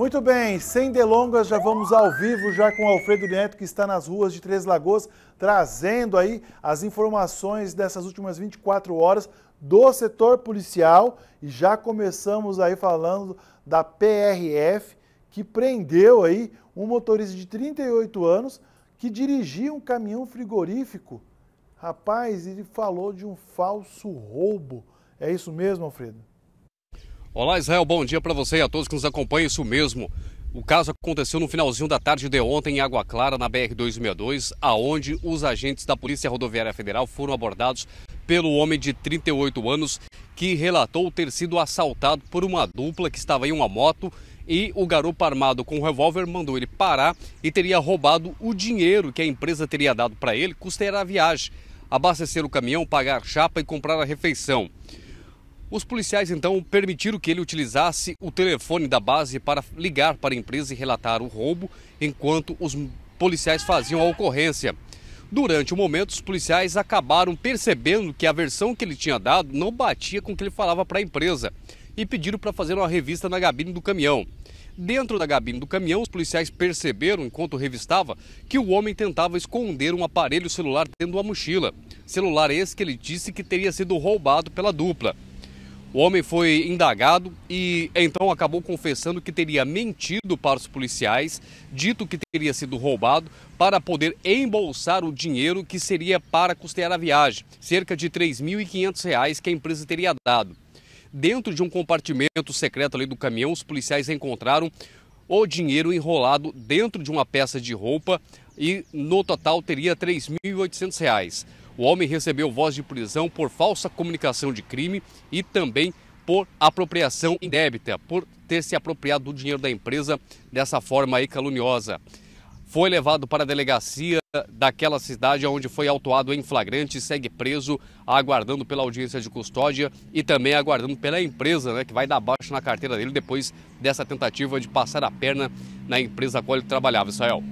Muito bem, sem delongas, já vamos ao vivo já com o Alfredo Neto, que está nas ruas de Três Lagoas, trazendo aí as informações dessas últimas 24 horas do setor policial. E já começamos aí falando da PRF, que prendeu aí um motorista de 38 anos que dirigia um caminhão frigorífico. Rapaz, ele falou de um falso roubo. É isso mesmo, Alfredo? Olá, Israel, bom dia para você e a todos que nos acompanham. Isso mesmo. O caso aconteceu no finalzinho da tarde de ontem em Água Clara, na BR-262, aonde os agentes da Polícia Rodoviária Federal foram abordados pelo homem de 38 anos que relatou ter sido assaltado por uma dupla que estava em uma moto e o garoto armado com um revólver mandou ele parar e teria roubado o dinheiro que a empresa teria dado para ele custear a viagem, abastecer o caminhão, pagar chapa e comprar a refeição. Os policiais então permitiram que ele utilizasse o telefone da base para ligar para a empresa e relatar o roubo, enquanto os policiais faziam a ocorrência. Durante o momento, os policiais acabaram percebendo que a versão que ele tinha dado não batia com o que ele falava para a empresa e pediram para fazer uma revista na gabine do caminhão. Dentro da gabine do caminhão, os policiais perceberam, enquanto revistava, que o homem tentava esconder um aparelho celular dentro de uma mochila. Celular esse que ele disse que teria sido roubado pela dupla. O homem foi indagado e então acabou confessando que teria mentido para os policiais, dito que teria sido roubado para poder embolsar o dinheiro que seria para custear a viagem, cerca de R$ 3.500 que a empresa teria dado. Dentro de um compartimento secreto ali do caminhão, os policiais encontraram o dinheiro enrolado dentro de uma peça de roupa e no total teria R$ 3.800. O homem recebeu voz de prisão por falsa comunicação de crime e também por apropriação indébita, por ter se apropriado do dinheiro da empresa dessa forma aí caluniosa. Foi levado para a delegacia daquela cidade onde foi autuado em flagrante, e segue preso, aguardando pela audiência de custódia e também aguardando pela empresa, né, que vai dar baixo na carteira dele depois dessa tentativa de passar a perna na empresa a qual ele trabalhava, Israel.